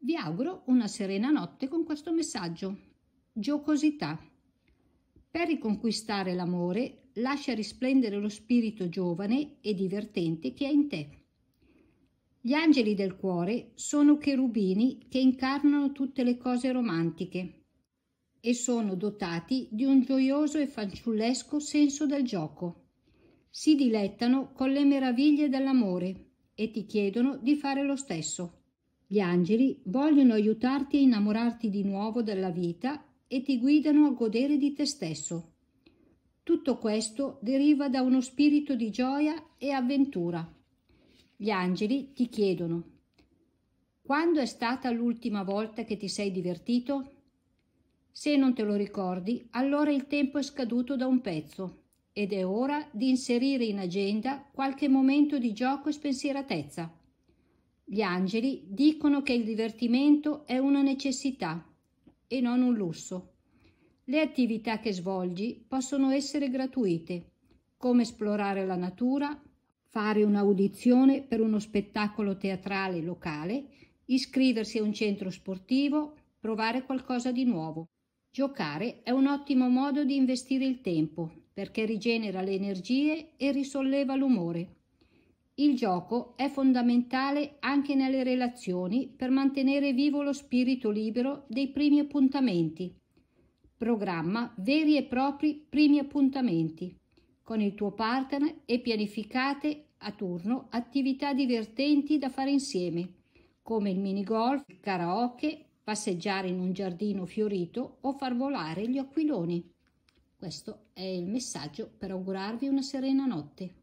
Vi auguro una serena notte con questo messaggio. Giocosità. Per riconquistare l'amore, lascia risplendere lo spirito giovane e divertente che è in te. Gli angeli del cuore sono cherubini che incarnano tutte le cose romantiche e sono dotati di un gioioso e fanciullesco senso del gioco. Si dilettano con le meraviglie dell'amore e ti chiedono di fare lo stesso. Gli angeli vogliono aiutarti a innamorarti di nuovo della vita e ti guidano a godere di te stesso. Tutto questo deriva da uno spirito di gioia e avventura. Gli angeli ti chiedono quando è stata l'ultima volta che ti sei divertito? Se non te lo ricordi, allora il tempo è scaduto da un pezzo ed è ora di inserire in agenda qualche momento di gioco e spensieratezza. Gli angeli dicono che il divertimento è una necessità e non un lusso. Le attività che svolgi possono essere gratuite, come esplorare la natura, fare un'audizione per uno spettacolo teatrale locale, iscriversi a un centro sportivo, provare qualcosa di nuovo. Giocare è un ottimo modo di investire il tempo perché rigenera le energie e risolleva l'umore. Il gioco è fondamentale anche nelle relazioni per mantenere vivo lo spirito libero dei primi appuntamenti. Programma veri e propri primi appuntamenti con il tuo partner e pianificate a turno attività divertenti da fare insieme, come il minigolf, il karaoke, passeggiare in un giardino fiorito o far volare gli aquiloni. Questo è il messaggio per augurarvi una serena notte.